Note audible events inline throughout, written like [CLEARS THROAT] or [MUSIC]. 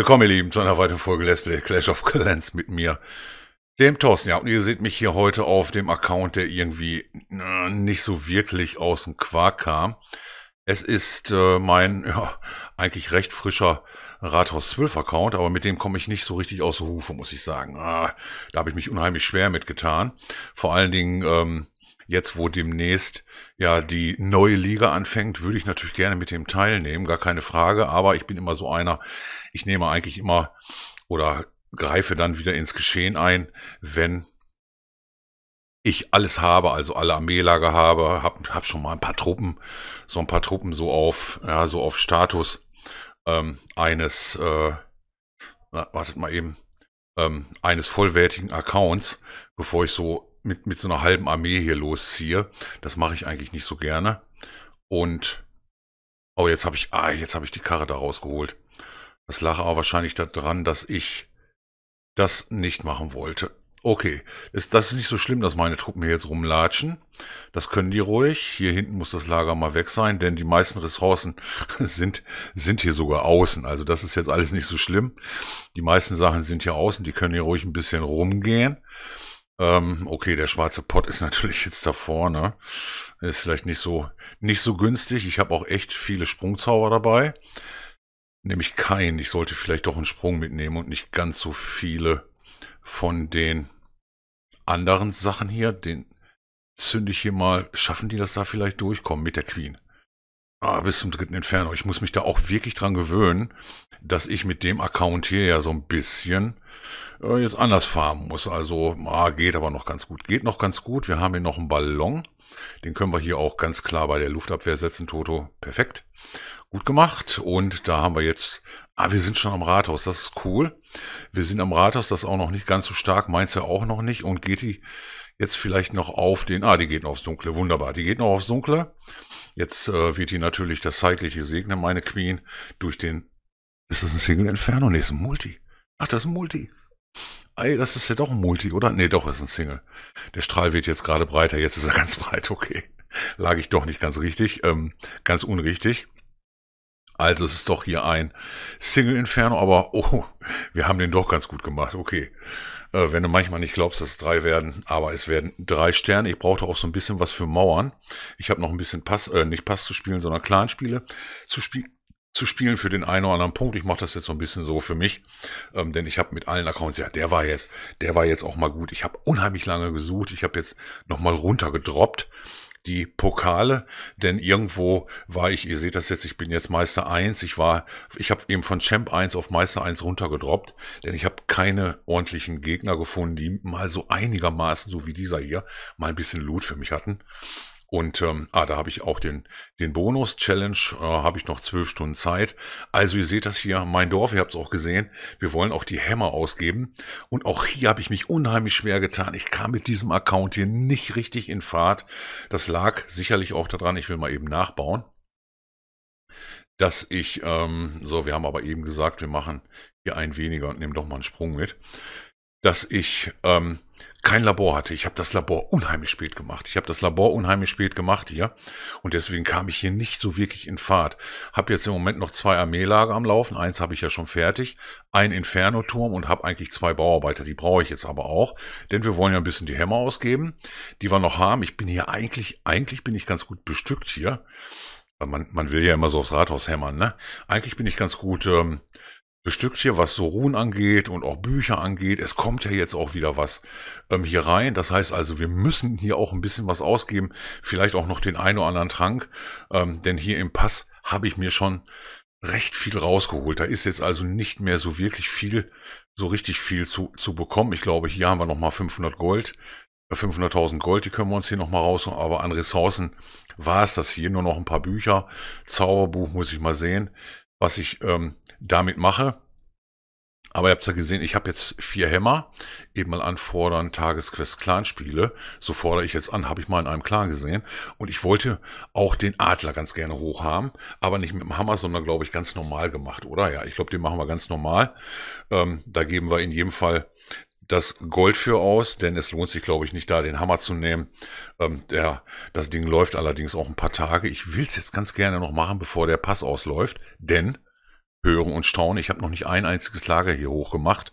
Willkommen, ihr Lieben, zu einer weiteren Folge Let's Play Clash of Clans mit mir, dem Thorsten. Ja, und ihr seht mich hier heute auf dem Account, der irgendwie nicht so wirklich aus dem Quark kam. Es ist äh, mein, ja, eigentlich recht frischer Rathaus 12 Account, aber mit dem komme ich nicht so richtig aus der Hufe, muss ich sagen. Ah, da habe ich mich unheimlich schwer mitgetan. Vor allen Dingen, ähm, jetzt wo demnächst ja die neue Liga anfängt, würde ich natürlich gerne mit dem teilnehmen, gar keine Frage, aber ich bin immer so einer, ich nehme eigentlich immer oder greife dann wieder ins Geschehen ein, wenn ich alles habe, also alle Armeelager habe, hab, hab schon mal ein paar Truppen, so ein paar Truppen so auf, ja, so auf Status ähm, eines, äh, na, wartet mal eben, ähm, eines vollwertigen Accounts, bevor ich so mit, mit so einer halben Armee hier losziehe. Das mache ich eigentlich nicht so gerne. Und oh, jetzt habe ich, ah, jetzt habe ich die Karre da rausgeholt. Das lag aber wahrscheinlich daran, dass ich das nicht machen wollte. Okay, ist, das ist nicht so schlimm, dass meine Truppen hier jetzt rumlatschen. Das können die ruhig. Hier hinten muss das Lager mal weg sein, denn die meisten Ressourcen [LAUGHS] sind, sind hier sogar außen. Also das ist jetzt alles nicht so schlimm. Die meisten Sachen sind hier außen, die können hier ruhig ein bisschen rumgehen. Ähm, okay, der schwarze Pott ist [LAUGHS] natürlich jetzt da vorne. Ist vielleicht nicht so, nicht so günstig. Ich habe auch echt viele Sprungzauber dabei. Nämlich keinen. Ich sollte vielleicht doch einen Sprung mitnehmen und nicht ganz so viele von den anderen Sachen hier. Den zünde ich hier mal. Schaffen die das da vielleicht durchkommen mit der Queen? Ah, bis zum dritten Inferno. Ich muss mich da auch wirklich dran gewöhnen, dass ich mit dem Account hier ja so ein bisschen äh, jetzt anders farmen muss. Also, ah, geht aber noch ganz gut. Geht noch ganz gut. Wir haben hier noch einen Ballon. Den können wir hier auch ganz klar bei der Luftabwehr setzen, Toto. Perfekt. Gut gemacht. Und da haben wir jetzt... Ah, wir sind schon am Rathaus. Das ist cool. Wir sind am Rathaus. Das ist auch noch nicht ganz so stark. Meins ja auch noch nicht. Und geht die jetzt vielleicht noch auf den... Ah, die geht noch aufs Dunkle. Wunderbar. Die geht noch aufs Dunkle. Jetzt äh, wird die natürlich das Zeitliche segnen, meine Queen, durch den... Ist das ein Single Inferno? Nee, ist ein Multi. Ach, das ist ein Multi. Ey, das ist ja doch ein Multi, oder? Nee, doch, ist ein Single. Der Strahl wird jetzt gerade breiter, jetzt ist er [LAUGHS] ganz breit, okay. Lag ich doch nicht ganz richtig, ähm, ganz unrichtig. Also es ist doch hier ein Single Inferno, aber oh, wir haben den doch ganz gut gemacht. Okay, äh, wenn du manchmal nicht glaubst, dass es drei werden, aber es werden drei Sterne. Ich brauchte auch so ein bisschen was für Mauern. Ich habe noch ein bisschen Pass, äh, nicht Pass zu spielen, sondern Clan-Spiele zu spielen zu spielen für den einen oder anderen Punkt. Ich mache das jetzt so ein bisschen so für mich, ähm, denn ich habe mit allen Accounts, ja, der war jetzt, der war jetzt auch mal gut. Ich habe unheimlich lange gesucht. Ich habe jetzt nochmal runtergedroppt die Pokale, denn irgendwo war ich, ihr seht das jetzt, ich bin jetzt Meister 1, ich war, ich habe eben von Champ 1 auf Meister 1 runtergedroppt, denn ich habe keine ordentlichen Gegner gefunden, die mal so einigermaßen, so wie dieser hier, mal ein bisschen Loot für mich hatten. Und ähm, ah, da habe ich auch den, den Bonus-Challenge, äh, habe ich noch zwölf Stunden Zeit. Also ihr seht das hier, mein Dorf, ihr habt es auch gesehen, wir wollen auch die Hämmer ausgeben. Und auch hier habe ich mich unheimlich schwer getan. Ich kam mit diesem Account hier nicht richtig in Fahrt. Das lag sicherlich auch daran, ich will mal eben nachbauen, dass ich, ähm, so, wir haben aber eben gesagt, wir machen hier ein weniger und nehmen doch mal einen Sprung mit dass ich ähm, kein Labor hatte. Ich habe das Labor unheimlich spät gemacht. Ich habe das Labor unheimlich spät gemacht hier und deswegen kam ich hier nicht so wirklich in Fahrt. Habe jetzt im Moment noch zwei Armeelager am Laufen. Eins habe ich ja schon fertig, ein Inferno-Turm und habe eigentlich zwei Bauarbeiter. Die brauche ich jetzt aber auch, denn wir wollen ja ein bisschen die Hämmer ausgeben, die wir noch haben. Ich bin hier eigentlich, eigentlich bin ich ganz gut bestückt hier. Man, man will ja immer so aufs Rathaus hämmern, ne? Eigentlich bin ich ganz gut ähm, bestückt hier, was so Ruhen angeht und auch Bücher angeht. Es kommt ja jetzt auch wieder was ähm, hier rein. Das heißt also, wir müssen hier auch ein bisschen was ausgeben. Vielleicht auch noch den einen oder anderen Trank. Ähm, denn hier im Pass habe ich mir schon recht viel rausgeholt. Da ist jetzt also nicht mehr so wirklich viel, so richtig viel zu, zu bekommen. Ich glaube, hier haben wir nochmal 500 Gold. 500.000 äh, Gold, die können wir uns hier nochmal rausholen, aber an Ressourcen war es das hier. Nur noch ein paar Bücher. Zauberbuch muss ich mal sehen was ich ähm, damit mache. Aber ihr habt ja gesehen, ich habe jetzt vier Hämmer. Eben mal anfordern, Tagesquest Clan-Spiele. So fordere ich jetzt an, habe ich mal in einem Clan gesehen. Und ich wollte auch den Adler ganz gerne hoch haben. Aber nicht mit dem Hammer, sondern glaube ich ganz normal gemacht, oder? Ja, ich glaube, den machen wir ganz normal. Ähm, da geben wir in jedem Fall das Gold für aus, denn es lohnt sich, glaube ich, nicht da den Hammer zu nehmen. Ähm, der, das Ding läuft allerdings auch ein paar Tage. Ich will es jetzt ganz gerne noch machen, bevor der Pass ausläuft, denn hören und staunen, ich habe noch nicht ein einziges Lager hier hochgemacht.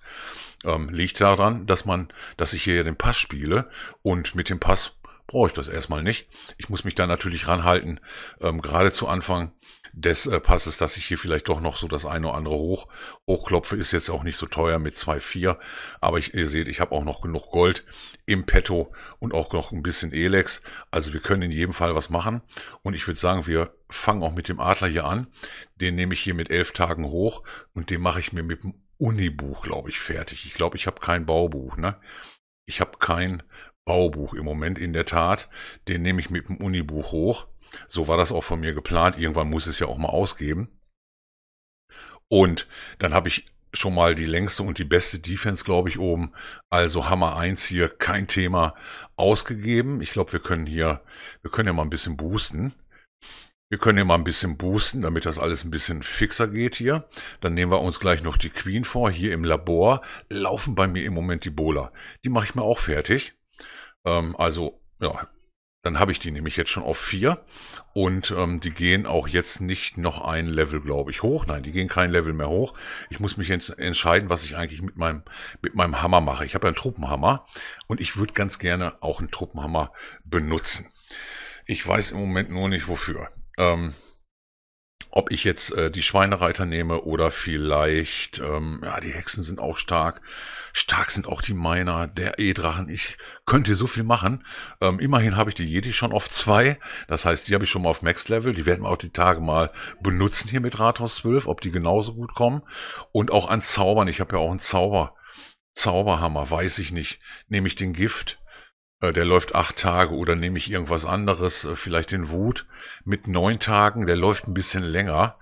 Ähm, liegt daran, dass man, dass ich hier den Pass spiele und mit dem Pass brauche ich das erstmal nicht. Ich muss mich da natürlich ranhalten, ähm, gerade zu Anfang des äh, Passes, dass ich hier vielleicht doch noch so das eine oder andere hoch hochklopfe, ist jetzt auch nicht so teuer mit 2,4. Aber ich, ihr seht, ich habe auch noch genug Gold im Petto und auch noch ein bisschen Elex. Also wir können in jedem Fall was machen. Und ich würde sagen, wir fangen auch mit dem Adler hier an. Den nehme ich hier mit elf Tagen hoch und den mache ich mir mit dem Unibuch, glaube ich, fertig. Ich glaube, ich habe kein Baubuch. Ne? Ich habe kein Baubuch im Moment in der Tat. Den nehme ich mit dem Unibuch hoch. So war das auch von mir geplant. Irgendwann muss es ja auch mal ausgeben. Und dann habe ich schon mal die längste und die beste Defense, glaube ich, oben. Also Hammer 1 hier, kein Thema ausgegeben. Ich glaube, wir können hier, wir können ja mal ein bisschen boosten. Wir können hier mal ein bisschen boosten, damit das alles ein bisschen fixer geht hier. Dann nehmen wir uns gleich noch die Queen vor. Hier im Labor laufen bei mir im Moment die Bowler. Die mache ich mir auch fertig. Ähm, also, ja, dann habe ich die nämlich jetzt schon auf vier und ähm, die gehen auch jetzt nicht noch ein Level, glaube ich, hoch. Nein, die gehen kein Level mehr hoch. Ich muss mich jetzt entscheiden, was ich eigentlich mit meinem, mit meinem Hammer mache. Ich habe ja einen Truppenhammer und ich würde ganz gerne auch einen Truppenhammer benutzen. Ich weiß im Moment nur nicht wofür. Ähm, ob ich jetzt äh, die Schweinereiter nehme oder vielleicht, ähm, ja, die Hexen sind auch stark. Stark sind auch die Miner, der E-Drachen. Ich könnte so viel machen. Ähm, immerhin habe ich die Jedi schon auf zwei. Das heißt, die habe ich schon mal auf Max-Level. Die werden wir auch die Tage mal benutzen hier mit Rathaus 12, ob die genauso gut kommen. Und auch an Zaubern. Ich habe ja auch einen Zauber. Zauberhammer, weiß ich nicht. Nehme ich den Gift? Äh, der läuft acht Tage oder nehme ich irgendwas anderes, äh, vielleicht den Wut mit neun Tagen, der läuft ein bisschen länger.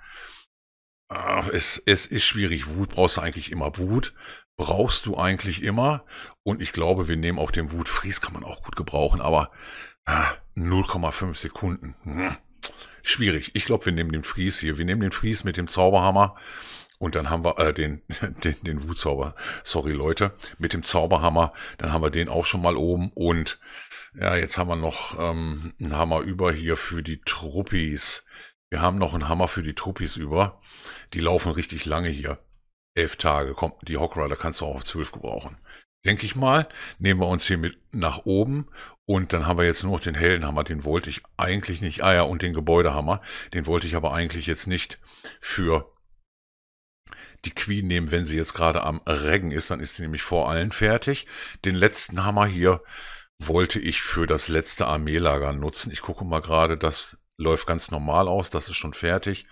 Ach, es, es ist schwierig. Wut brauchst du eigentlich immer. Wut brauchst du eigentlich immer. Und ich glaube, wir nehmen auch den Wut. Fries kann man auch gut gebrauchen, aber ah, 0,5 Sekunden. Hm. Schwierig. Ich glaube, wir nehmen den Fries hier. Wir nehmen den Fries mit dem Zauberhammer und dann haben wir äh, den, [LAUGHS] den, den Wutzauber, sorry Leute, mit dem Zauberhammer, dann haben wir den auch schon mal oben. Und ja, jetzt haben wir noch ähm, einen Hammer über hier für die Truppis. Wir haben noch einen Hammer für die Truppis über. Die laufen richtig lange hier. Elf Tage, kommt die Hockrider kannst du auch auf zwölf gebrauchen. Denke ich mal, nehmen wir uns hier mit nach oben und dann haben wir jetzt nur noch den Heldenhammer, den wollte ich eigentlich nicht. Ah ja, und den Gebäudehammer, den wollte ich aber eigentlich jetzt nicht für die Queen nehmen, wenn sie jetzt gerade am Reggen ist, dann ist sie nämlich vor allen fertig. Den letzten Hammer hier wollte ich für das letzte Armeelager nutzen. Ich gucke mal gerade, das läuft ganz normal aus, das ist schon fertig.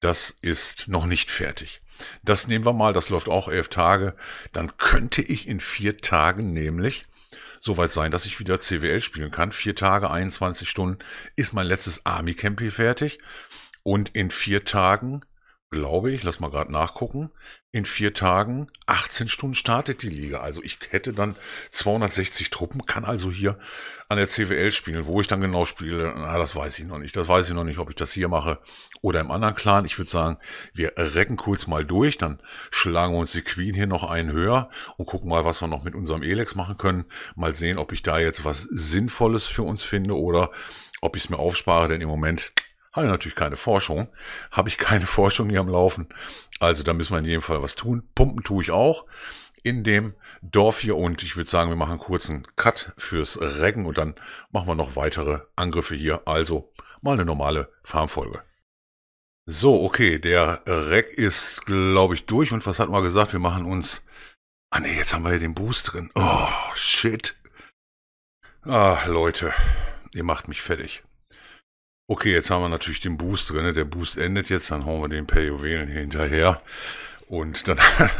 Das ist noch nicht fertig. Das nehmen wir mal, das läuft auch elf Tage. Dann könnte ich in vier Tagen nämlich soweit sein, dass ich wieder CWL spielen kann. Vier Tage, 21 Stunden ist mein letztes Army Camp fertig. Und in vier Tagen glaube ich, lass mal gerade nachgucken, in vier Tagen 18 Stunden startet die Liga. Also ich hätte dann 260 Truppen, kann also hier an der CWL spielen. Wo ich dann genau spiele, na, das weiß ich noch nicht. Das weiß ich noch nicht, ob ich das hier mache oder im anderen Clan. Ich würde sagen, wir recken kurz mal durch, dann schlagen wir uns die Queen hier noch einen höher und gucken mal, was wir noch mit unserem Elex machen können. Mal sehen, ob ich da jetzt was Sinnvolles für uns finde oder ob ich es mir aufspare, denn im Moment habe ich natürlich keine Forschung. Habe ich keine [LAUGHS] Forschung hier am Laufen. Also da müssen wir in jedem Fall was tun. Pumpen tue ich auch in dem Dorf hier und ich würde sagen, wir machen einen kurzen Cut fürs Reggen und dann machen wir noch weitere Angriffe hier. Also mal eine normale Farmfolge. So, okay, der Rack ist, glaube ich, durch und was hat man gesagt? Wir machen uns... Ah ne, jetzt haben wir hier den Boost drin. Oh, shit. Ah, Leute, ihr macht mich fertig. Okay, jetzt haben wir natürlich den Boost drin. Ne? Der Boost endet jetzt, dann hauen wir den per Juwelen hier hinterher. Und dann,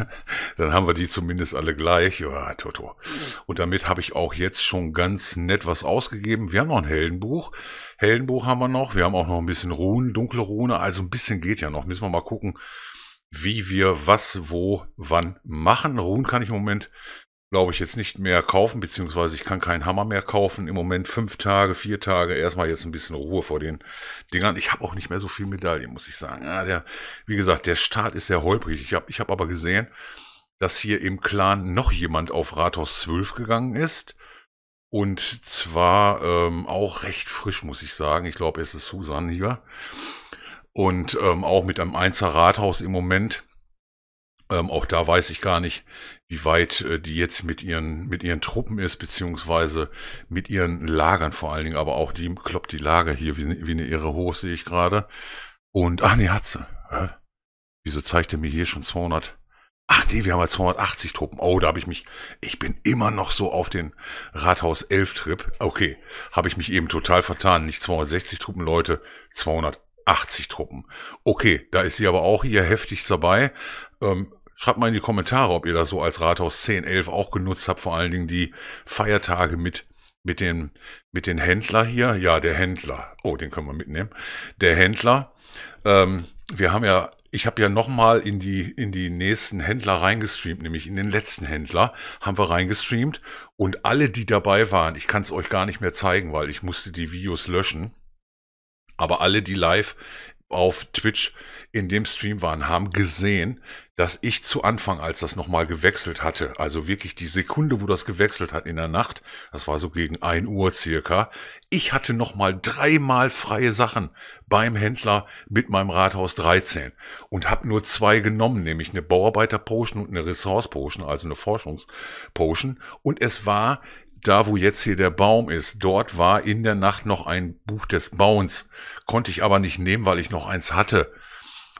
[LAUGHS] dann haben wir die zumindest alle gleich. Ja, Toto. Und damit habe ich auch jetzt schon ganz nett was ausgegeben. Wir haben noch ein Heldenbuch. Heldenbuch haben wir noch. Wir haben auch noch ein bisschen Runen, dunkle Rune. Also ein bisschen geht ja noch. Müssen wir mal gucken, wie wir was, wo, wann machen. Runen kann ich im Moment glaube ich, jetzt nicht mehr kaufen, beziehungsweise ich kann keinen Hammer mehr kaufen. Im Moment fünf Tage, vier Tage, erstmal jetzt ein bisschen Ruhe vor den Dingern. Ich habe auch nicht mehr so viel Medaillen, muss ich sagen. Ja, der, wie gesagt, der Start ist sehr holprig. Ich habe ich hab aber gesehen, dass hier im Clan noch jemand auf Rathaus 12 gegangen ist. Und zwar ähm, auch recht frisch, muss ich sagen. Ich glaube, es ist Susan hier. Und ähm, auch mit einem 1er Rathaus im Moment ähm, auch da weiß ich gar nicht, wie weit äh, die jetzt mit ihren, mit ihren Truppen ist, beziehungsweise mit ihren Lagern vor allen Dingen, aber auch die kloppt die Lager hier wie, wie eine Irre hoch, sehe ich gerade. Und, ach nee, hat sie. Hä? Wieso zeigt er mir hier schon 200? Ach nee, wir haben ja 280 Truppen. Oh, da habe ich mich, ich bin immer noch so auf den Rathaus 11 Trip. Okay, habe ich mich eben total vertan. Nicht 260 Truppen, Leute, 280 Truppen. Okay, da ist sie aber auch hier heftig dabei. Ähm, Schreibt mal in die Kommentare, ob ihr das so als Rathaus 10, 11 auch genutzt habt, vor allen Dingen die Feiertage mit mit den, mit den Händler hier. Ja, der Händler. Oh, den können wir mitnehmen. Der Händler. Ähm, wir haben ja, ich habe ja nochmal in die, in die nächsten Händler reingestreamt, nämlich in den letzten Händler haben wir reingestreamt. Und alle, die dabei waren, ich kann es euch gar nicht mehr zeigen, weil ich musste die Videos löschen. Aber alle, die live auf Twitch in dem Stream waren, haben gesehen, dass ich zu Anfang, als das nochmal gewechselt hatte, also wirklich die Sekunde, wo das gewechselt hat in der Nacht, das war so gegen 1 Uhr circa, ich hatte nochmal dreimal freie Sachen beim Händler mit meinem Rathaus 13 und habe nur zwei genommen, nämlich eine Bauarbeiter-Potion und eine Ressource-Potion, also eine Forschungs-Potion und es war da wo jetzt hier der Baum ist, dort war in der Nacht noch ein Buch des Bauens. Konnte ich aber nicht nehmen, weil ich noch eins hatte.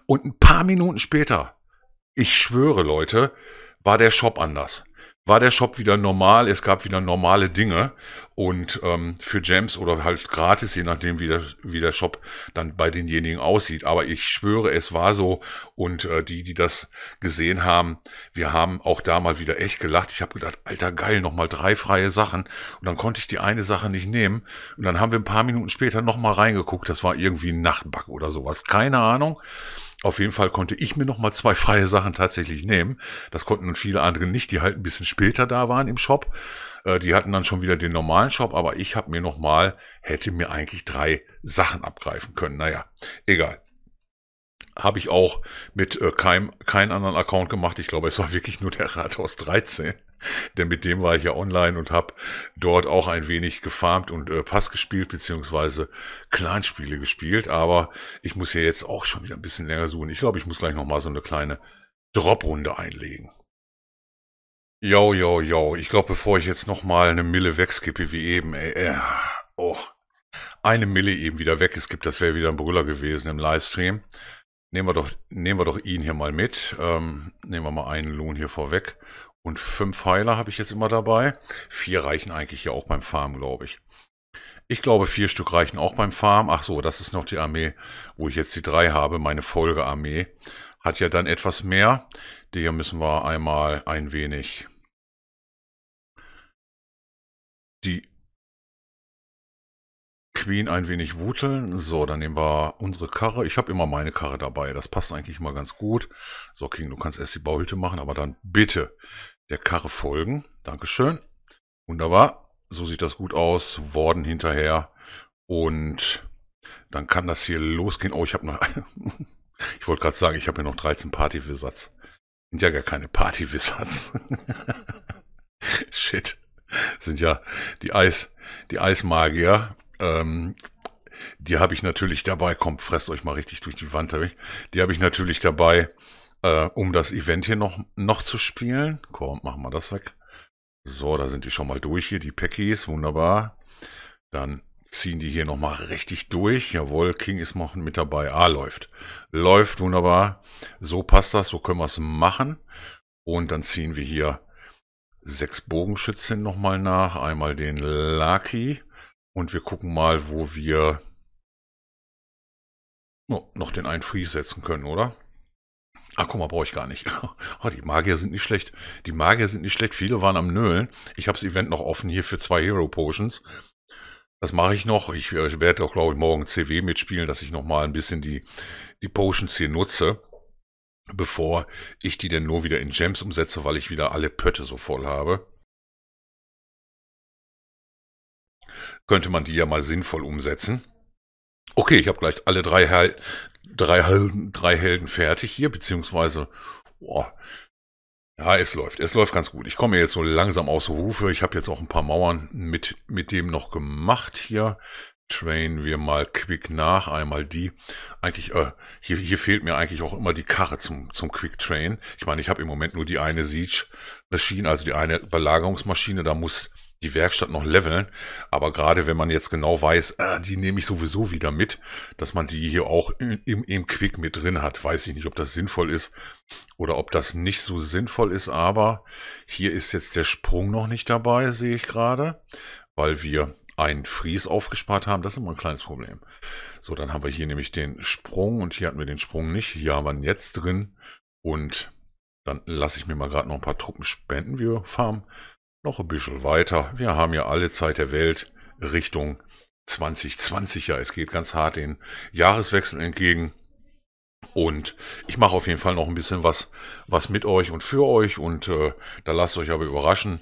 Und ein paar Minuten später, ich schwöre Leute, war der Shop anders war der Shop wieder normal, es gab wieder normale Dinge und ähm, für Gems oder halt gratis, je nachdem wie der, wie der Shop dann bei denjenigen aussieht. Aber ich schwöre, es war so und äh, die, die das gesehen haben, wir haben auch da mal wieder echt gelacht. Ich habe gedacht, alter geil, nochmal drei freie Sachen und dann konnte ich die eine Sache nicht nehmen und dann haben wir ein paar Minuten später nochmal reingeguckt, das war irgendwie ein Nachtback oder sowas, keine Ahnung. Auf jeden Fall konnte ich mir nochmal zwei [LAUGHS] freie Sachen tatsächlich nehmen. Das konnten viele andere nicht, die halt ein bisschen später da waren im Shop. Äh, die hatten dann schon wieder den normalen Shop, aber ich habe mir nochmal, hätte mir eigentlich drei Sachen abgreifen können. Naja, egal. Habe ich auch mit äh, keinem, keinen anderen Account gemacht. Ich glaube, es war wirklich nur der Rathaus 13. [LAUGHS] denn mit dem war ich ja online und habe dort auch ein wenig gefarmt und äh, Pass gespielt, beziehungsweise Clanspiele gespielt. Aber ich muss ja jetzt auch schon wieder ein bisschen länger suchen. Ich glaube, ich muss gleich nochmal so eine kleine Drop-Runde einlegen. Jo, jo, jo. Ich glaube, bevor ich jetzt nochmal eine Mille wegskippe, wie eben, ey, äh, oh, eine Mille eben wieder weg Es gibt das wäre wieder ein Brüller gewesen im Livestream. Nehmen wir doch, nehmen wir doch ihn hier mal mit. Ähm, nehmen wir mal einen Lohn hier vorweg und fünf Heiler habe ich jetzt immer dabei. Vier reichen eigentlich ja auch beim Farm, glaube ich. Ich glaube, vier Stück reichen auch beim Farm. Ach so, das ist noch die Armee, wo ich jetzt die drei habe. Meine Folgearmee hat ja dann etwas mehr. Die hier müssen wir einmal ein wenig Queen ein wenig wuteln. So, dann nehmen wir unsere Karre. Ich habe immer meine Karre dabei. Das passt eigentlich mal ganz gut. So, King, du kannst erst die Bauhütte machen, aber dann bitte der Karre folgen. Dankeschön. Wunderbar. So sieht das gut aus. Worden hinterher. Und dann kann das hier losgehen. Oh, ich habe noch... [LAUGHS] ich wollte gerade sagen, ich habe hier noch 13 Partyvisats. Sind ja gar keine party [LAUGHS] Shit. Sind ja die Eis, die Eismagier ähm, die habe ich natürlich dabei, kommt, fresst euch mal richtig durch die Wand, hab ich. die habe ich natürlich dabei, äh, um das Event hier noch, noch zu spielen. Komm, machen wir das weg. So, da sind die schon mal durch hier, die Packies, wunderbar. Dann ziehen die hier nochmal richtig durch. Jawohl, King ist noch mit dabei. Ah, läuft. Läuft, wunderbar. So passt das, so können wir es machen. Und dann ziehen wir hier sechs Bogenschützen nochmal nach. Einmal den Lucky. Und wir gucken mal, wo wir noch den einen Freeze setzen können, oder? Ach, guck mal, brauche ich gar nicht. [LAUGHS] Oh, die Magier sind nicht schlecht. Die Magier sind nicht schlecht. Viele waren am Nölen. Ich habe das Event noch offen hier für zwei Hero Potions. Das mache ich noch. Ich, ich äh, werde auch, glaube ich, morgen CW mitspielen, dass ich nochmal ein bisschen die, die Potions hier nutze, bevor ich die denn nur wieder in Gems umsetze, weil ich wieder alle Pötte so voll habe. könnte man die ja mal sinnvoll umsetzen. Okay, ich habe gleich alle drei, Hel drei, Helden, drei Helden fertig hier, beziehungsweise, Boah, ja, es läuft, es läuft ganz gut. Ich komme jetzt so langsam aus der Hufe. Ich habe jetzt auch ein paar Mauern mit, mit dem noch gemacht hier. Trainen wir mal Quick nach, einmal die. Eigentlich, äh, hier, hier fehlt mir eigentlich auch immer die Karre zum, zum Quick Train. Ich meine, ich habe im Moment nur die eine Siege-Maschine, also die eine Belagerungsmaschine. Da muss die Werkstatt noch leveln. Aber gerade wenn man jetzt genau weiß, ah, die nehme ich sowieso wieder mit, dass man die hier auch im, im Quick mit drin hat, weiß ich nicht, ob das sinnvoll ist oder ob das nicht so sinnvoll ist. Aber hier ist jetzt der Sprung noch nicht dabei, sehe ich gerade, weil wir einen Fries aufgespart haben. Das ist immer ein kleines Problem. So, dann haben wir hier nämlich den Sprung und hier hatten wir den Sprung nicht. Hier haben wir ihn jetzt drin und dann lasse ich mir mal gerade noch ein paar Truppen spenden. Wir farmen noch ein bisschen weiter. Wir haben ja alle Zeit der Welt Richtung 2020. Ja, es geht ganz hart den Jahreswechsel entgegen. Und ich mache auf jeden Fall noch ein bisschen was, was mit euch und für euch. Und äh, da lasst euch aber überraschen.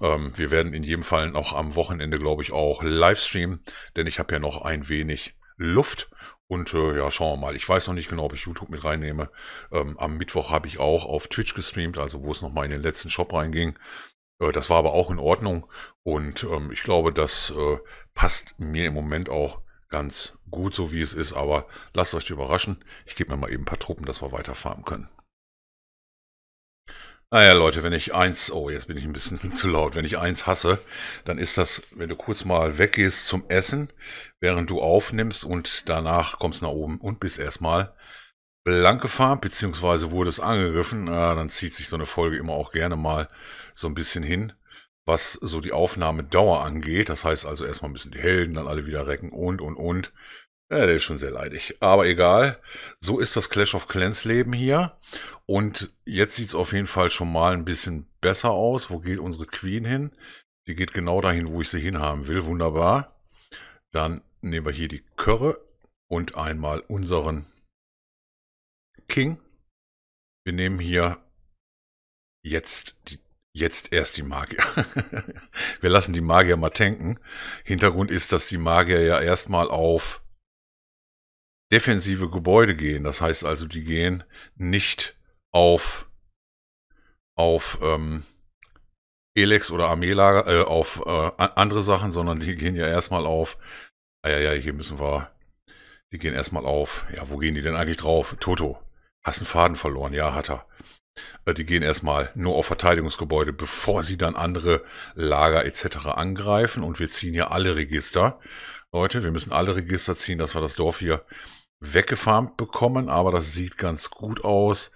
Ähm, wir werden in jedem Fall noch am Wochenende, glaube ich, auch live streamen, denn ich habe ja noch ein wenig Luft. Und äh, ja, schauen wir mal. Ich weiß noch nicht genau, ob ich YouTube mit reinnehme. Ähm, am Mittwoch habe ich auch auf Twitch gestreamt, also wo es nochmal in den letzten Shop reinging. Äh, das war aber auch in Ordnung und ähm, ich glaube, das äh, passt mir im Moment auch ganz gut, so wie es ist. Aber lasst euch überraschen. Ich gebe mir mal eben ein paar Truppen, dass wir weiterfahren können. Naja, ah Leute, wenn ich eins, oh, jetzt bin ich ein bisschen [LAUGHS] zu laut, wenn ich eins hasse, dann ist das, wenn du kurz mal weggehst zum Essen, während du aufnimmst und danach kommst nach oben und bist erstmal, blank gefahren, beziehungsweise wurde es angegriffen, ja, dann zieht sich so eine Folge immer auch gerne mal so ein bisschen hin, was so die Aufnahmedauer angeht. Das heißt also erstmal müssen die Helden dann alle wieder recken und, und, und. Ja, der ist schon sehr leidig. Aber egal, so ist das Clash of Clans Leben hier. Und jetzt sieht es auf jeden Fall schon mal ein bisschen besser aus. Wo geht unsere Queen hin? Die geht genau dahin, wo ich sie hinhaben will. Wunderbar. Dann nehmen wir hier die Körre und einmal unseren King. Wir nehmen hier jetzt, die, jetzt erst die Magier. [LAUGHS] wir lassen die Magier mal tanken. Hintergrund ist, dass die Magier ja erstmal auf defensive Gebäude gehen. Das heißt also, die gehen nicht auf, auf ähm, Elex oder Armeelager, äh, auf äh, andere Sachen, sondern die gehen ja erstmal auf, ah ja, ja, hier müssen wir, die gehen erstmal auf, ja, wo gehen die denn eigentlich drauf? Toto. Hast einen Faden verloren, ja, hat er. Äh, die gehen erstmal nur auf Verteidigungsgebäude, bevor sie dann andere Lager etc. angreifen. Und wir ziehen hier alle Register. Leute, wir müssen alle Register ziehen, dass wir das Dorf hier weggefarmt bekommen. Aber das sieht ganz gut aus.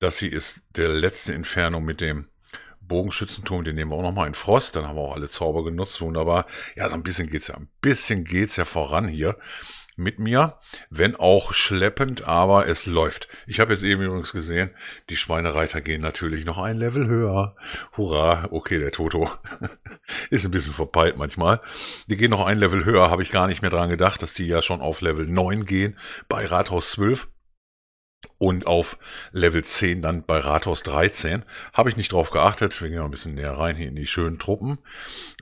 Das hier ist der letzte Entfernung mit dem Bogenschützenturm. Den nehmen wir auch nochmal in Frost. Dann haben wir auch alle Zauber genutzt. Wunderbar. Ja, so ein bisschen geht's ja. Ein bisschen geht's ja voran hier mit mir, wenn auch schleppend, aber es läuft. Ich habe jetzt eben übrigens gesehen, die Schweinereiter gehen natürlich noch ein Level höher. Hurra, okay, der Toto [LAUGHS] ist ein bisschen verpeilt manchmal. Die gehen noch ein Level höher, habe ich gar nicht mehr dran gedacht, dass die ja schon auf Level 9 gehen bei Rathaus 12. Und auf Level 10 dann bei Rathaus 13 habe ich nicht drauf geachtet. Wir gehen noch ein bisschen näher rein hier in die schönen Truppen.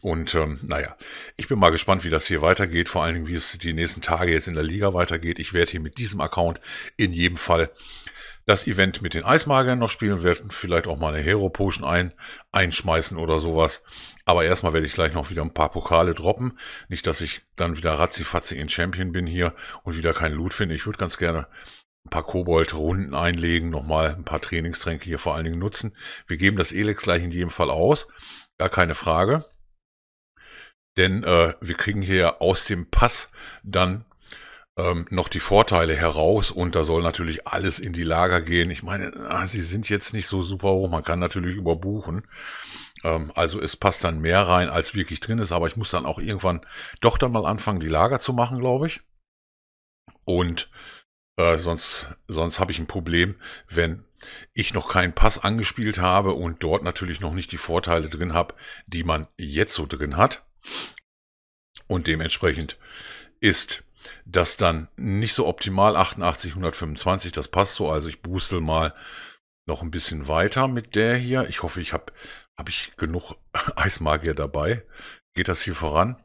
Und ähm, naja, ich bin mal gespannt, wie das hier weitergeht. Vor allen Dingen, wie es die nächsten Tage jetzt in der Liga weitergeht. Ich werde hier mit diesem Account in jedem Fall das Event mit den Eismagern noch spielen, werden vielleicht auch mal eine Hero Potion ein, einschmeißen oder sowas. Aber erstmal werde ich gleich noch wieder ein paar Pokale droppen. Nicht, dass ich dann wieder ratzifatzi in Champion bin hier und wieder keinen Loot finde. Ich würde ganz gerne ein paar Kobold-Runden einlegen, nochmal ein paar Trainingstränke hier vor allen Dingen nutzen. Wir geben das Elex gleich in jedem Fall aus, gar keine Frage. Denn äh, wir kriegen hier aus dem Pass dann ähm, noch die Vorteile heraus und da soll natürlich alles in die Lager gehen. Ich meine, ah, sie sind jetzt nicht so super hoch, man kann natürlich überbuchen. Ähm, also es passt dann mehr rein, als wirklich drin ist, aber ich muss dann auch irgendwann doch dann mal anfangen, die Lager zu machen, glaube ich. Und äh, äh, sonst sonst habe ich ein Problem, wenn ich noch keinen Pass angespielt habe und dort natürlich noch nicht die Vorteile drin habe, die man jetzt so drin hat. Und dementsprechend ist das dann nicht so optimal. 88, 125, das passt so. Also ich boostel mal noch ein bisschen weiter mit der hier. Ich hoffe, ich habe hab ich genug [LAUGHS] Eismagier dabei. Geht das hier voran?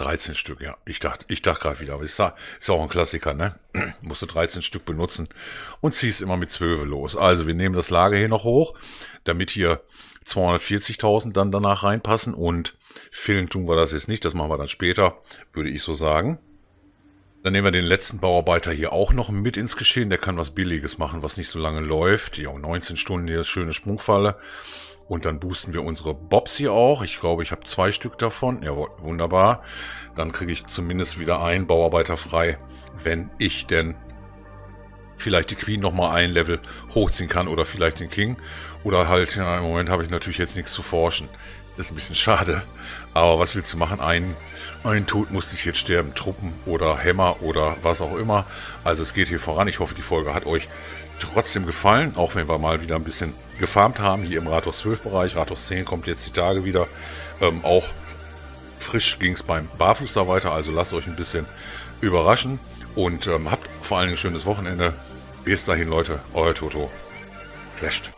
13 Stück, ja. Ich dachte, ich dachte gerade wieder, aber ist, ist auch ein Klassiker, ne? [CLEARS THROAT] Musst du 13 Stück benutzen und ziehst immer mit 12 los. Also wir nehmen das Lager hier noch hoch, damit hier 240.000 dann danach reinpassen und filmen tun wir das jetzt nicht, das machen wir dann später, würde ich so sagen. Dann nehmen wir den letzten Bauarbeiter hier auch noch mit ins Geschehen. Der kann was Billiges machen, was nicht so lange läuft. Ja, 19 Stunden hier schöne Sprungfalle. Und dann boosten wir unsere Bobs hier auch. Ich glaube, ich habe zwei Stück davon. Jawohl, wunderbar. Dann kriege ich zumindest wieder einen Bauarbeiter frei, wenn ich denn vielleicht die Queen nochmal ein Level hochziehen kann oder vielleicht den King. Oder halt, ja, im Moment habe ich natürlich jetzt nichts zu forschen. Das ist ein bisschen schade. Aber was willst du machen? Ein, ein Tod musste ich jetzt sterben. Truppen oder Hämmer oder was auch immer. Also es geht hier voran. Ich hoffe, die Folge hat euch trotzdem gefallen, auch wenn wir mal wieder ein bisschen gefarmt haben hier im Rathaus 12 Bereich. Rathaus 10 kommt jetzt die Tage wieder. Ähm, auch frisch ging es beim Barfuß da weiter, also lasst euch ein bisschen überraschen und ähm, habt vor allen Dingen ein schönes Wochenende. Bis dahin, Leute, euer Toto. Flasht.